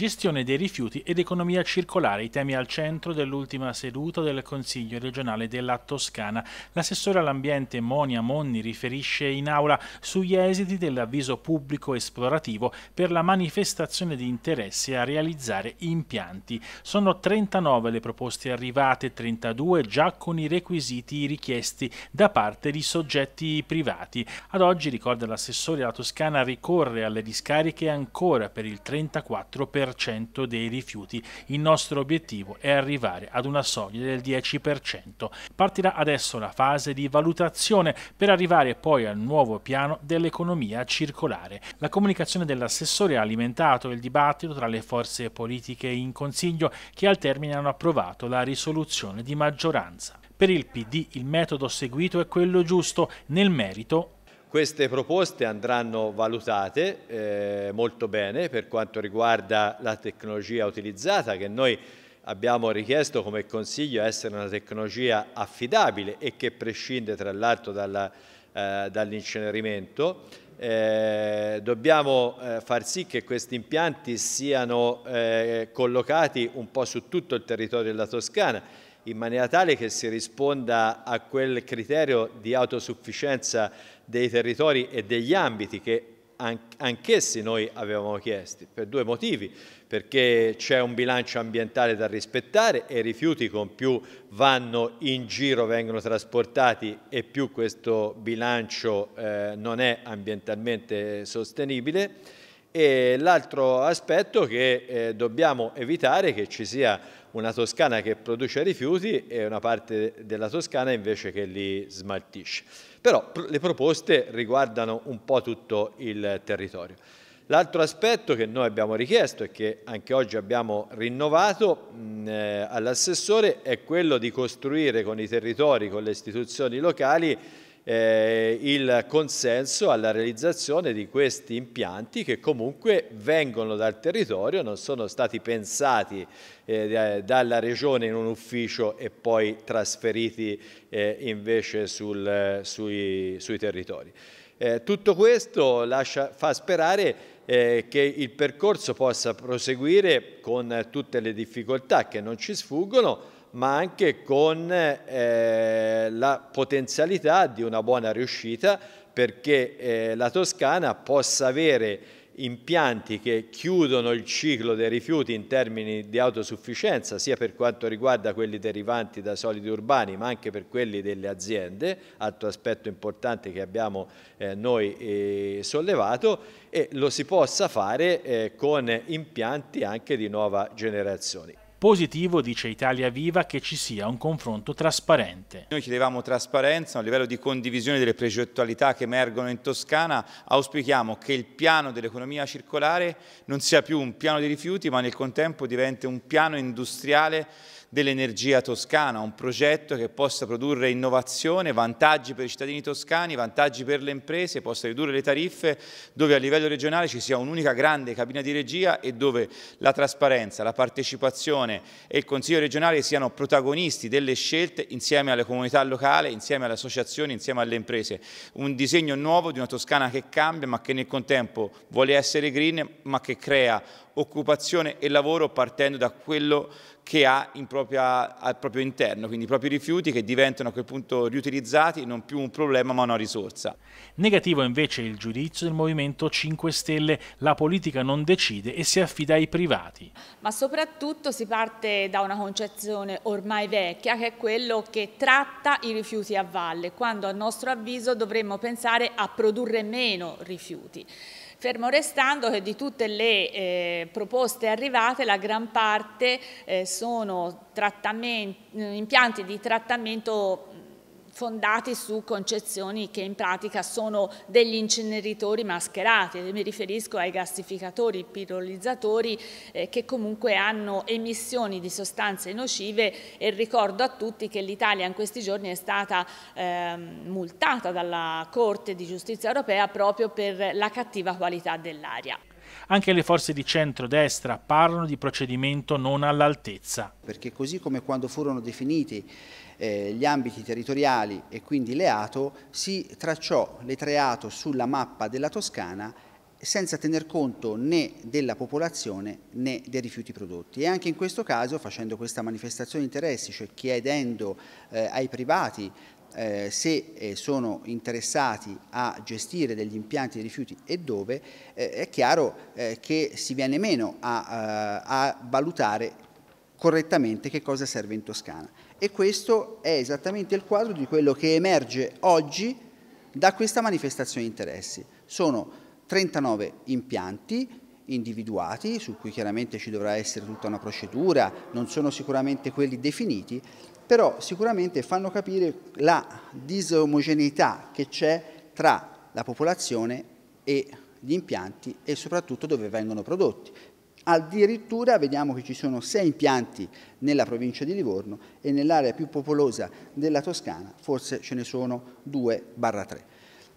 Gestione dei rifiuti ed economia circolare, i temi al centro dell'ultima seduta del Consiglio regionale della Toscana. L'assessore all'ambiente Monia Monni riferisce in aula sugli esiti dell'avviso pubblico esplorativo per la manifestazione di interesse a realizzare impianti. Sono 39 le proposte arrivate, 32 già con i requisiti richiesti da parte di soggetti privati. Ad oggi, ricorda l'assessore, la Toscana ricorre alle discariche ancora per il 34%. 10% dei rifiuti. Il nostro obiettivo è arrivare ad una soglia del 10%. Partirà adesso la fase di valutazione per arrivare poi al nuovo piano dell'economia circolare. La comunicazione dell'assessore ha alimentato il dibattito tra le forze politiche in Consiglio che al termine hanno approvato la risoluzione di maggioranza. Per il PD il metodo seguito è quello giusto, nel merito queste proposte andranno valutate eh, molto bene per quanto riguarda la tecnologia utilizzata che noi abbiamo richiesto come consiglio essere una tecnologia affidabile e che prescinde tra l'altro eh, dall'incenerimento. Eh, dall eh, dobbiamo far sì che questi impianti siano eh, collocati un po' su tutto il territorio della Toscana in maniera tale che si risponda a quel criterio di autosufficienza dei territori e degli ambiti che anch'essi noi avevamo chiesti, per due motivi, perché c'è un bilancio ambientale da rispettare e i rifiuti con più vanno in giro, vengono trasportati e più questo bilancio eh, non è ambientalmente sostenibile e l'altro aspetto che eh, dobbiamo evitare che ci sia una Toscana che produce rifiuti e una parte della Toscana invece che li smaltisce. Però le proposte riguardano un po' tutto il territorio. L'altro aspetto che noi abbiamo richiesto e che anche oggi abbiamo rinnovato eh, all'assessore è quello di costruire con i territori, con le istituzioni locali eh, il consenso alla realizzazione di questi impianti che comunque vengono dal territorio, non sono stati pensati eh, dalla regione in un ufficio e poi trasferiti eh, invece sul, sui, sui, territori. Eh, tutto questo lascia, fa sperare eh, che il percorso possa proseguire con tutte le difficoltà che non ci sfuggono, ma anche con eh, la potenzialità di una buona riuscita perché eh, la Toscana possa avere impianti che chiudono il ciclo dei rifiuti in termini di autosufficienza, sia per quanto riguarda quelli derivanti da solidi urbani, ma anche per quelli delle aziende, altro aspetto importante che abbiamo eh, noi eh, sollevato, e lo si possa fare eh, con impianti anche di nuova generazione. Positivo, dice Italia Viva, che ci sia un confronto trasparente. Noi chiedevamo trasparenza, a livello di condivisione delle progettualità che emergono in Toscana, auspichiamo che il piano dell'economia circolare non sia più un piano dei rifiuti, ma nel contempo diventi un piano industriale dell'energia toscana, un progetto che possa produrre innovazione, vantaggi per i cittadini toscani, vantaggi per le imprese, possa ridurre le tariffe, dove a livello regionale ci sia un'unica grande cabina di regia e dove la trasparenza, la partecipazione, Regione e il Consiglio regionale siano protagonisti delle scelte insieme alle comunità locali, insieme alle associazioni, insieme alle imprese. Un disegno nuovo di una Toscana che cambia ma che nel contempo vuole essere green ma che crea occupazione e lavoro partendo da quello che ha propria, al proprio interno, quindi i propri rifiuti che diventano a quel punto riutilizzati, non più un problema ma una risorsa. Negativo invece il giudizio del Movimento 5 Stelle, la politica non decide e si affida ai privati. Ma soprattutto si parte da una concezione ormai vecchia che è quello che tratta i rifiuti a valle, quando a nostro avviso dovremmo pensare a produrre meno rifiuti. Fermo restando che di tutte le eh, proposte arrivate la gran parte eh, sono eh, impianti di trattamento fondati su concezioni che in pratica sono degli inceneritori mascherati, mi riferisco ai gasificatori, pirolizzatori eh, che comunque hanno emissioni di sostanze nocive e ricordo a tutti che l'Italia in questi giorni è stata eh, multata dalla Corte di Giustizia Europea proprio per la cattiva qualità dell'aria. Anche le forze di centrodestra parlano di procedimento non all'altezza. Perché così come quando furono definiti eh, gli ambiti territoriali e quindi l'EATO, si tracciò l'etreato sulla mappa della Toscana senza tener conto né della popolazione né dei rifiuti prodotti e anche in questo caso facendo questa manifestazione di interessi, cioè chiedendo eh, ai privati eh, se eh, sono interessati a gestire degli impianti di rifiuti e dove, eh, è chiaro eh, che si viene meno a, a, eh, a valutare correttamente che cosa serve in Toscana. E questo è esattamente il quadro di quello che emerge oggi da questa manifestazione di interessi. Sono 39 impianti individuati, su cui chiaramente ci dovrà essere tutta una procedura, non sono sicuramente quelli definiti, però sicuramente fanno capire la disomogeneità che c'è tra la popolazione e gli impianti e soprattutto dove vengono prodotti. Addirittura vediamo che ci sono sei impianti nella provincia di Livorno e nell'area più popolosa della Toscana forse ce ne sono due 2 tre.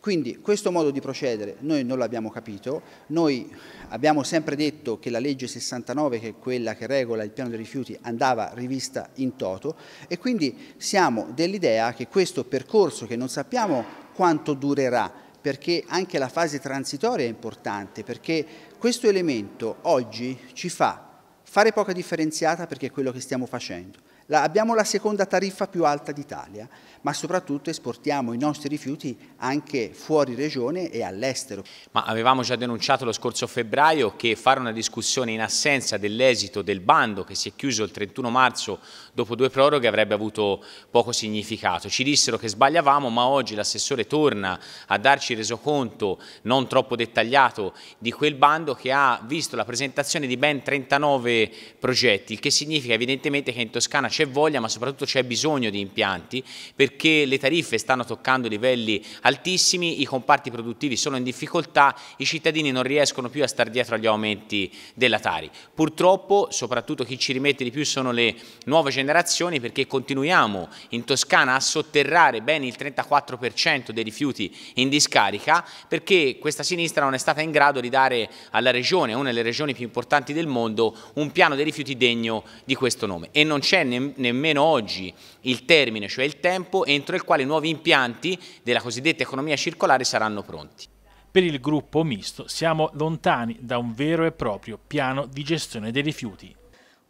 Quindi questo modo di procedere noi non l'abbiamo capito, noi abbiamo sempre detto che la legge 69, che è quella che regola il piano dei rifiuti, andava rivista in toto e quindi siamo dell'idea che questo percorso che non sappiamo quanto durerà perché anche la fase transitoria è importante, perché questo elemento oggi ci fa fare poca differenziata perché è quello che stiamo facendo, la, abbiamo la seconda tariffa più alta d'Italia, ma soprattutto esportiamo i nostri rifiuti anche fuori regione e all'estero. Ma avevamo già denunciato lo scorso febbraio che fare una discussione in assenza dell'esito del bando che si è chiuso il 31 marzo dopo due proroghe avrebbe avuto poco significato. Ci dissero che sbagliavamo, ma oggi l'assessore torna a darci resoconto non troppo dettagliato di quel bando che ha visto la presentazione di ben 39 progetti, il che significa evidentemente che in Toscana c'è voglia ma soprattutto c'è bisogno di impianti perché le tariffe stanno toccando livelli altissimi, i comparti produttivi sono in difficoltà, i cittadini non riescono più a stare dietro agli aumenti della Tari. Purtroppo, soprattutto chi ci rimette di più sono le nuove generazioni perché continuiamo in Toscana a sotterrare ben il 34% dei rifiuti in discarica perché questa sinistra non è stata in grado di dare alla regione, una delle regioni più importanti del mondo, un piano dei rifiuti degno di questo nome e non c'è nemmeno nemmeno oggi il termine, cioè il tempo, entro il quale i nuovi impianti della cosiddetta economia circolare saranno pronti. Per il gruppo misto siamo lontani da un vero e proprio piano di gestione dei rifiuti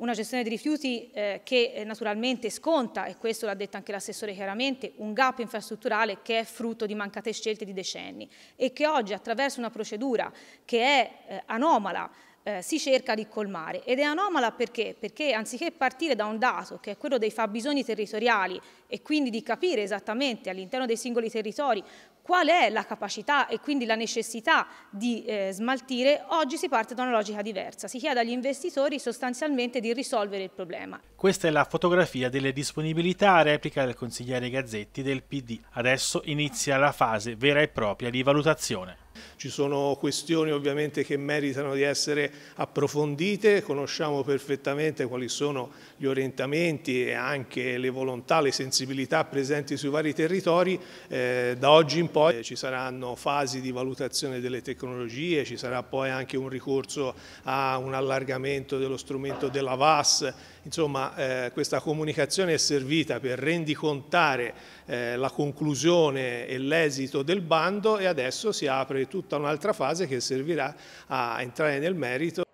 una gestione dei rifiuti eh, che eh, naturalmente sconta, e questo l'ha detto anche l'assessore chiaramente, un gap infrastrutturale che è frutto di mancate scelte di decenni e che oggi attraverso una procedura che è eh, anomala eh, si cerca di colmare ed è anomala perché? Perché anziché partire da un dato che è quello dei fabbisogni territoriali e quindi di capire esattamente all'interno dei singoli territori qual è la capacità e quindi la necessità di eh, smaltire, oggi si parte da una logica diversa, si chiede agli investitori sostanzialmente di risolvere il problema. Questa è la fotografia delle disponibilità, a replica del consigliere Gazzetti del PD. Adesso inizia la fase vera e propria di valutazione. Ci sono questioni ovviamente che meritano di essere approfondite, conosciamo perfettamente quali sono gli orientamenti e anche le volontà, le sensibilità presenti sui vari territori. Eh, da oggi in poi ci saranno fasi di valutazione delle tecnologie, ci sarà poi anche un ricorso a un allargamento dello strumento della VAS Insomma, eh, questa comunicazione è servita per rendicontare eh, la conclusione e l'esito del bando e adesso si apre tutta un'altra fase che servirà a entrare nel merito.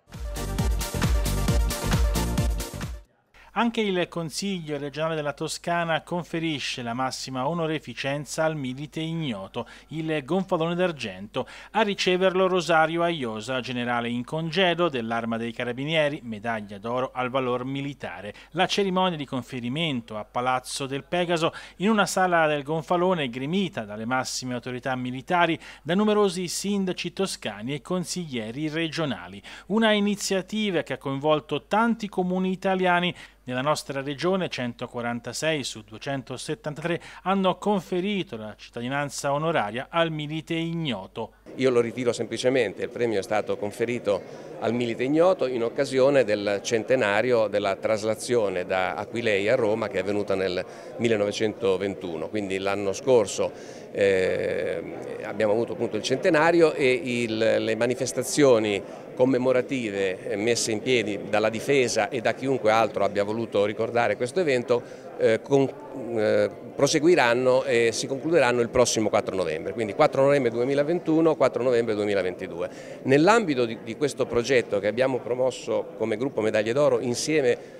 Anche il Consiglio regionale della Toscana conferisce la massima onoreficenza al milite ignoto, il gonfalone d'argento. A riceverlo Rosario Aiosa, generale in congedo dell'Arma dei Carabinieri, medaglia d'oro al valor militare. La cerimonia di conferimento a Palazzo del Pegaso, in una sala del gonfalone gremita dalle massime autorità militari, da numerosi sindaci toscani e consiglieri regionali. Una iniziativa che ha coinvolto tanti comuni italiani nella nostra regione 146 su 273 hanno conferito la cittadinanza onoraria al milite ignoto. Io lo ritiro semplicemente, il premio è stato conferito al milite ignoto in occasione del centenario della traslazione da Aquilei a Roma che è avvenuta nel 1921, quindi l'anno scorso eh, abbiamo avuto appunto il centenario e il, le manifestazioni commemorative messe in piedi dalla difesa e da chiunque altro abbia voluto ricordare questo evento eh, con, eh, proseguiranno e si concluderanno il prossimo 4 novembre, quindi 4 novembre 2021, 4 novembre 2022. Nell'ambito di, di questo progetto che abbiamo promosso come gruppo Medaglie d'Oro insieme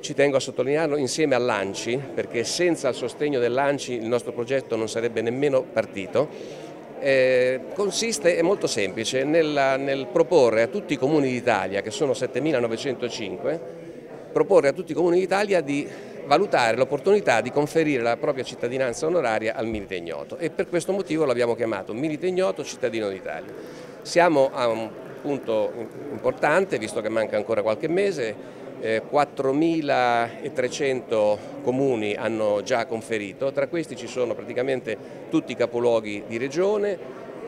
ci tengo a sottolinearlo insieme all'ANCI, perché senza il sostegno dell'ANCI il nostro progetto non sarebbe nemmeno partito eh, consiste, è molto semplice, nella, nel proporre a tutti i comuni d'Italia, che sono 7.905, proporre a tutti i comuni d'Italia di valutare l'opportunità di conferire la propria cittadinanza onoraria al milite ignoto e per questo motivo l'abbiamo chiamato milite ignoto cittadino d'Italia. Siamo a un punto importante, visto che manca ancora qualche mese, 4.300 eh, comuni hanno già conferito, tra questi ci sono praticamente tutti i capoluoghi di regione,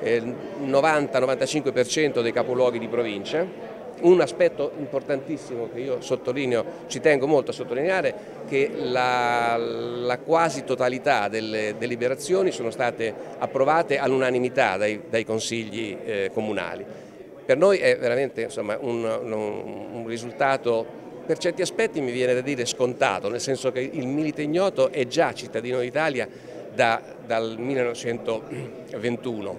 eh, il 90-95% dei capoluoghi di provincia. Un aspetto importantissimo che io sottolineo, ci tengo molto a sottolineare, che la, la quasi totalità delle deliberazioni sono state approvate all'unanimità dai, dai, consigli eh, comunali. Per noi è veramente insomma, un, un, un risultato per certi aspetti mi viene da dire scontato, nel senso che il milite ignoto è già cittadino d'Italia da, dal 1921.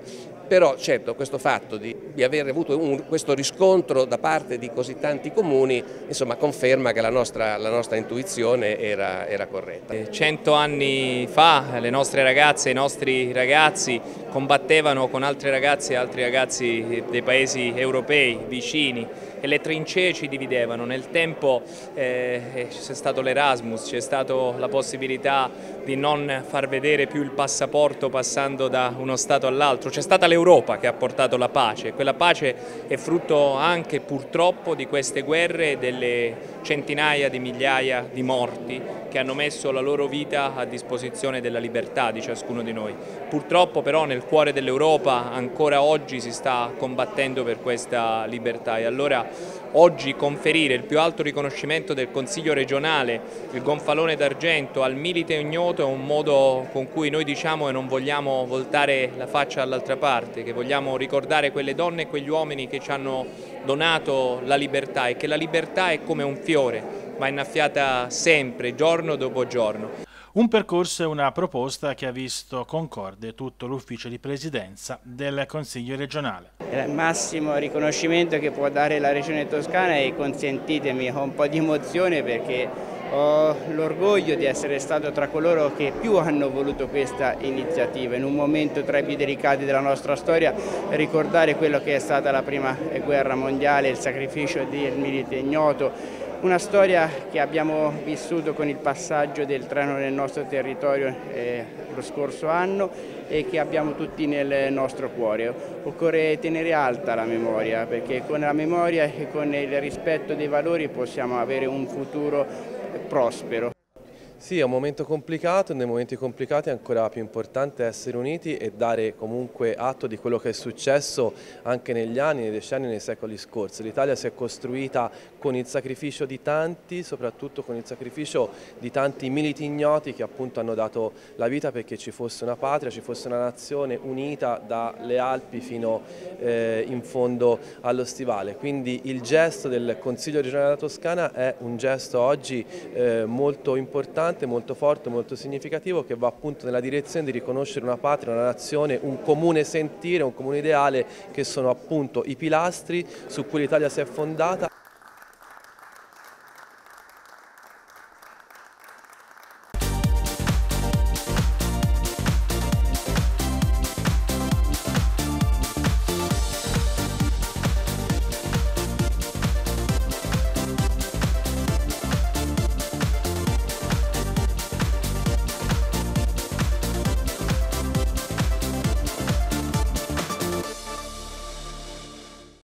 Però certo questo fatto di di aver avuto un, questo riscontro da parte di così tanti comuni insomma, conferma che la nostra, la nostra intuizione era, era corretta. Eh, cento anni fa le nostre ragazze e i nostri ragazzi combattevano con altre ragazze e altri ragazzi dei paesi europei vicini e le trincee ci dividevano. Nel tempo eh, eh c'è stato l'Erasmus, c'è stata la possibilità di non far vedere più il passaporto passando da uno Stato all'altro, c'è stata l'Europa che ha portato la pace quella pace è frutto anche purtroppo di queste guerre e delle centinaia di migliaia di morti che hanno messo la loro vita a disposizione della libertà di ciascuno di noi. Purtroppo però nel cuore dell'Europa ancora oggi si sta combattendo per questa libertà e allora oggi conferire il più alto riconoscimento del Consiglio regionale, il gonfalone d'argento al milite ignoto è un modo con cui noi diciamo e non vogliamo voltare la faccia all'altra parte, che vogliamo ricordare quelle donne donne e quegli uomini che ci hanno donato la libertà e che la libertà è come un fiore, va innaffiata sempre, giorno dopo giorno. Un percorso e una proposta che ha visto concorde tutto l'ufficio di presidenza del Consiglio regionale. Il massimo riconoscimento che può dare la Regione Toscana e consentitemi un po' di emozione perché ho l'orgoglio di essere stato tra coloro che più hanno voluto questa iniziativa. In un momento tra i più delicati della nostra storia ricordare quello che è stata la prima guerra mondiale, il sacrificio del milite ignoto, una storia che abbiamo vissuto con il passaggio del treno nel nostro territorio eh, lo scorso anno e che abbiamo tutti nel nostro cuore. Occorre tenere alta la memoria perché con la memoria e con il rispetto dei valori possiamo avere un futuro prospero. Sì, è un momento complicato, nei momenti complicati è ancora più importante essere uniti e dare comunque atto di quello che è successo anche negli anni, nei decenni, nei secoli scorsi. L'Italia si è costruita con il sacrificio di tanti, soprattutto con il sacrificio di tanti militi ignoti che appunto hanno dato la vita perché ci fosse una patria, ci fosse una nazione unita dalle Alpi fino eh, in fondo allo stivale. Quindi il gesto del Consiglio regionale della Toscana è un gesto oggi eh, molto importante importante, molto forte, molto significativo che va appunto nella direzione di riconoscere una patria, una nazione, un comune sentire, un comune ideale che sono appunto i pilastri su cui l'Italia si è fondata.